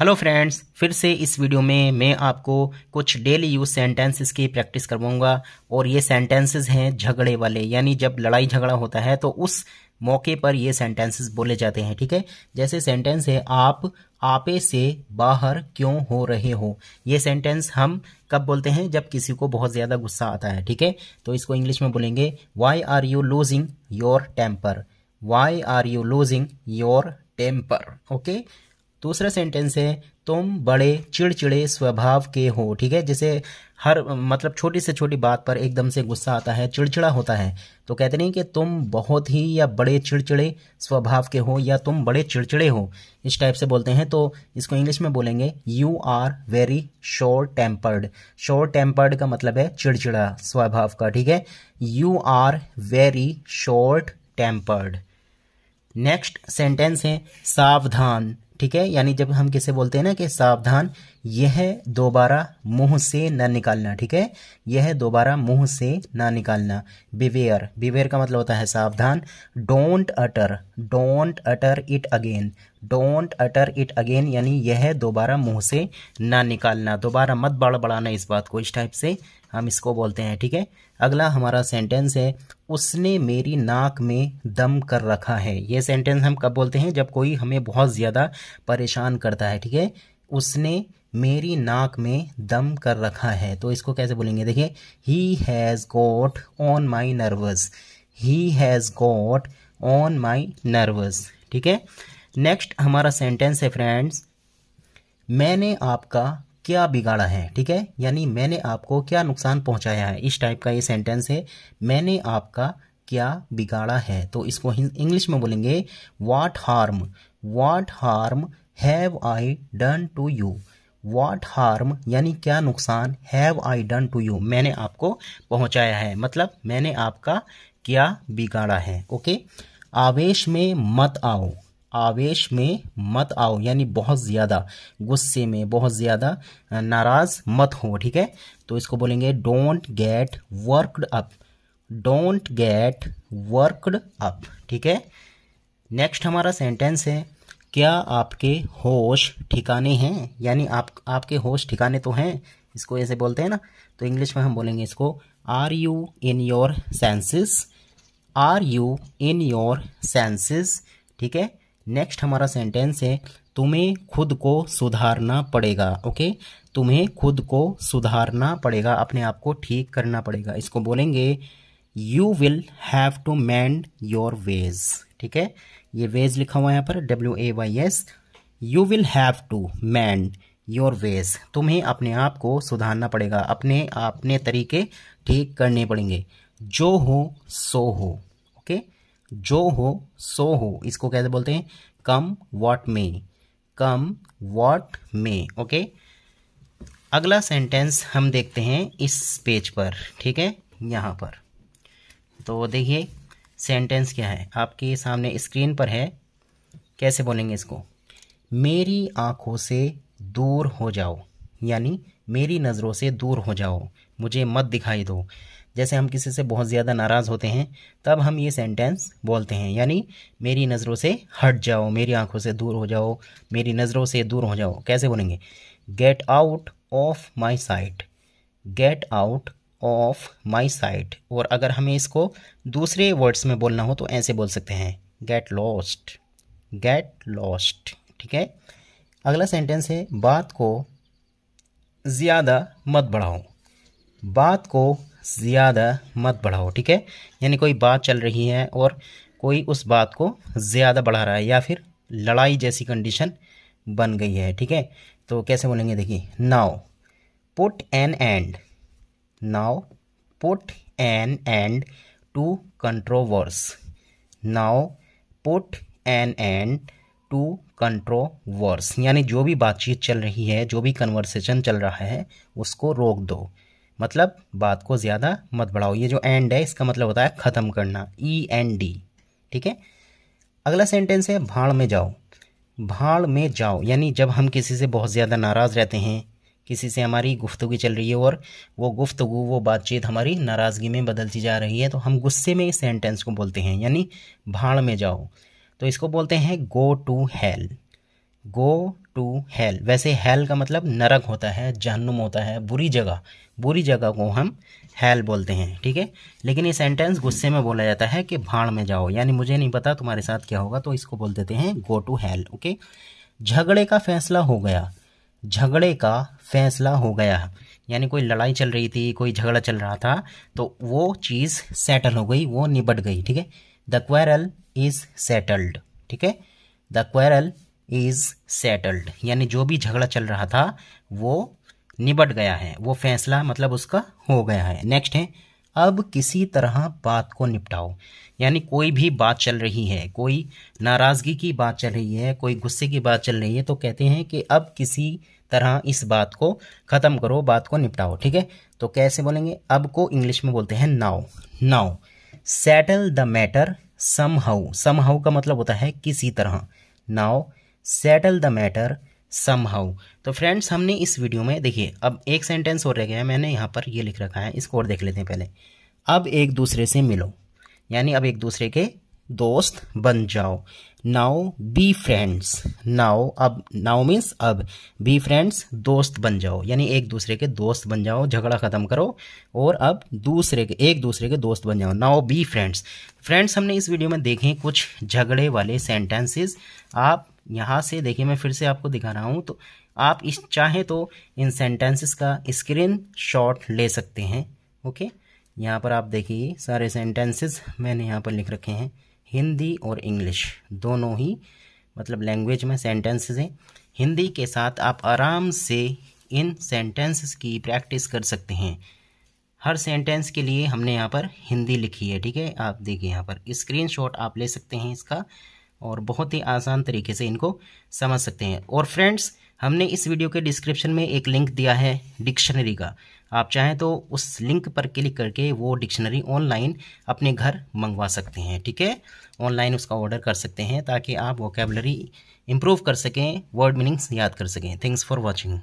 Hello friends फिर से इस वीडियो में मैं आपको कुछ डेली यूज सेंटेंसेस की प्रैक्टिस करवाऊंगा और ये सेंटेंसेस हैं झगड़े वाले यानी जब लड़ाई झगड़ा होता है तो उस मौके पर ये सेंटेंसेस बोले जाते हैं ठीक है जैसे सेंटेंस है आप आपे से बाहर क्यों हो रहे हो ये सेंटेंस हम कब बोलते हैं जब किसी को बहुत ज़्यादा गुस्सा आता है ठीक है तो इसको इंग्लिश में बोलेंगे why are you losing your temper why are you losing your temper okay दूसरा सेंटेंस है तुम बड़े चिड़चिड़े स्वभाव के हो ठीक है जैसे हर मतलब छोटी से छोटी बात पर एकदम से गुस्सा आता है चिड़चिड़ा होता है तो कहते नहीं कि तुम बहुत ही या बड़े चिड़चिड़े स्वभाव के हो या तुम बड़े चिड़चिड़े हो इस टाइप से बोलते हैं तो इसको इंग्लिश में बोलेंगे you are very short tempered short tempered का मतलब है चिड़चिड़ा स्वभाव का ठीक है you are very short tempered next sentence है सावधान ठीक है यानी जब हम किसे बोलते हैं ना कि सावधान यह दोबारा मुंह से ना निकालना ठीक है यह दोबारा मुंह से ना निकालना बिवेयर बिवेयर का मतलब होता है सावधान don't utter don't utter it again don't utter it again यानी यह दोबारा मुंह से ना निकालना दोबारा मत बड़बड़ाना इस बात को इस टाइप से हम इसको बोलते हैं ठीक है अगला हमारा सेंटेंस है उसने मेरी नाक में दम कर रखा है ये सेंटेंस हम कब बोलते हैं जब कोई हमें बहुत ज़्यादा परेशान करता है ठीक है उसने मेरी नाक में दम कर रखा है तो इसको कैसे बोलेंगे देखिए he has got on my nerves he has got on my nerves ठीक है नेक्स्ट हमारा सेंटेंस है फ्रेंड्स मैंने आपका क्या बिगाड़ा है ठीक है यानी मैंने आपको क्या नुकसान पहुंचाया है इस टाइप का ये सेंटेंस है मैंने आपका क्या बिगाड़ा है तो इसको इंग्लिश में बोलेंगे what harm what harm have I done to you what harm यानी क्या नुकसान have I done to you मैंने आपको पहुंचाया है मतलब मैंने आपका क्या बिगाड़ा है ओके आवेश में मत आओ आवेश में मत आओ यानी बहुत ज़्यादा गुस्से में बहुत ज़्यादा नाराज़ मत हो ठीक है तो इसको बोलेंगे don't get worked up don't get worked up ठीक है नेक्स्ट हमारा सेंटेंस है क्या आपके होश ठिकाने हैं यानी आप आपके होश ठिकाने तो हैं इसको ऐसे बोलते हैं ना तो इंग्लिश में हम बोलेंगे इसको are you in your senses are you in your senses ठीक है नेक्स्ट हमारा सेंटेंस है तुम्हें खुद को सुधारना पड़ेगा ओके तुम्हें खुद को सुधारना पड़ेगा अपने आप को ठीक करना पड़ेगा इसको बोलेंगे you will have to mend your ways ठीक है ये वेज लिखा हुआ है यहाँ पर W A Y S you will have to mend your ways तुम्हें अपने आप को सुधारना पड़ेगा अपने अपने तरीके ठीक करने पड़ेंगे जो हो सो हो ओके okay? जो हो सो हो इसको कैसे बोलते हैं come what may come what may okay अगला सेंटेंस हम देखते हैं इस पेज पर ठीक है यहाँ पर तो देखिए सेंटेंस क्या है आपके सामने स्क्रीन पर है कैसे बोलेंगे इसको मेरी आँखों से दूर हो जाओ यानी मेरी नज़रों से दूर हो जाओ मुझे मत दिखाई दो जैसे हम किसी से बहुत ज़्यादा नाराज़ होते हैं तब हम ये सेंटेंस बोलते हैं यानी मेरी नज़रों से हट जाओ मेरी आंखों से दूर हो जाओ मेरी नज़रों से दूर हो जाओ कैसे बोलेंगे get out of my sight get out of my sight और अगर हमें इसको दूसरे वर्ड्स में बोलना हो तो ऐसे बोल सकते हैं गेट लॉस्ट गेट लॉस्ट ठीक है अगला सेंटेंस है बात को ज़्यादा मत बढ़ाओ बात को ज़्यादा मत बढ़ाओ ठीक है यानी कोई बात चल रही है और कोई उस बात को ज़्यादा बढ़ा रहा है या फिर लड़ाई जैसी कंडीशन बन गई है ठीक है तो कैसे बोलेंगे देखिए now put an end now put an end to controversy now put an end to controversy यानी जो भी बातचीत चल रही है जो भी कन्वर्सेशन चल रहा है उसको रोक दो मतलब बात को ज़्यादा मत बढ़ाओ ये जो एंड है इसका मतलब होता है ख़त्म करना ई एन डी ठीक है अगला सेंटेंस है भाड़ में जाओ भाड़ में जाओ यानी जब हम किसी से बहुत ज़्यादा नाराज़ रहते हैं किसी से हमारी गुफ्तगु चल रही है और वो गुफ्तगु वो बातचीत हमारी नाराज़गी में बदलती जा रही है तो हम गुस्से में इस सेंटेंस को बोलते हैं यानी भाड़ में जाओ तो इसको बोलते हैं go to hell go to hell वैसे हेल का मतलब नरक होता है जहन्नुम होता है बुरी जगह बुरी जगह को हम हैल बोलते हैं ठीक है लेकिन ये सेंटेंस गुस्से में बोला जाता है कि भाड़ में जाओ यानी मुझे नहीं पता तुम्हारे साथ क्या होगा तो इसको बोल देते हैं गो टू हैल ओके झगड़े का फैसला हो गया झगड़े का फैसला हो गया यानी कोई लड़ाई चल रही थी कोई झगड़ा चल रहा था तो वो चीज़ सेटल हो गई वो निबट गई ठीक है द क्वेरल इज़ सेटल्ड ठीक है द क्वेरल इज़ सेटल्ड यानी जो भी झगड़ा चल रहा था वो निबट गया है वो फैसला मतलब उसका हो गया है नेक्स्ट है अब किसी तरह बात को निपटाओ यानी कोई भी बात चल रही है कोई नाराज़गी की बात चल रही है कोई गुस्से की बात चल रही है तो कहते हैं कि अब किसी तरह इस बात को ख़त्म करो बात को निपटाओ ठीक है तो कैसे बोलेंगे अब को इंग्लिश में बोलते हैं now now settle the matter somehow somehow का मतलब होता है किसी तरह now settle the matter somehow तो फ्रेंड्स हमने इस वीडियो में देखिए अब एक सेंटेंस और रह गया है मैंने यहाँ पर ये लिख रखा है इसको और देख लेते हैं पहले अब एक दूसरे से मिलो यानी अब एक दूसरे के दोस्त बन जाओ नाउ बी फ्रेंड्स नाउ अब नाउ मीन्स अब बी फ्रेंड्स दोस्त बन जाओ यानी एक दूसरे के दोस्त बन जाओ झगड़ा ख़त्म करो और अब दूसरे के एक दूसरे के दोस्त बन जाओ नाउ बी फ्रेंड्स फ्रेंड्स हमने इस वीडियो में देखे कुछ झगड़े वाले सेंटेंसेस आप यहाँ से देखिए मैं फिर से आपको दिखा रहा हूँ तो आप इस चाहे तो इन सेंटेंसेस का स्क्रीन शॉट ले सकते हैं ओके यहाँ पर आप देखिए सारे सेंटेंसेस मैंने यहाँ पर लिख रखे हैं हिंदी और इंग्लिश दोनों ही मतलब लैंग्वेज में सेंटेंसेस हैं हिंदी के साथ आप आराम से इन सेंटेंसेस की प्रैक्टिस कर सकते हैं हर सेंटेंस के लिए हमने यहाँ पर हिंदी लिखी है ठीक है आप देखिए यहाँ पर स्क्रीन आप ले सकते हैं इसका और बहुत ही आसान तरीके से इनको समझ सकते हैं और फ्रेंड्स हमने इस वीडियो के डिस्क्रिप्शन में एक लिंक दिया है डिक्शनरी का आप चाहें तो उस लिंक पर क्लिक करके वो डिक्शनरी ऑनलाइन अपने घर मंगवा सकते हैं ठीक है ऑनलाइन उसका ऑर्डर कर सकते हैं ताकि आप वोकेबलरी इम्प्रूव कर सकें वर्ड मीनिंग्स याद कर सकें थैंक्स फॉर वॉचिंग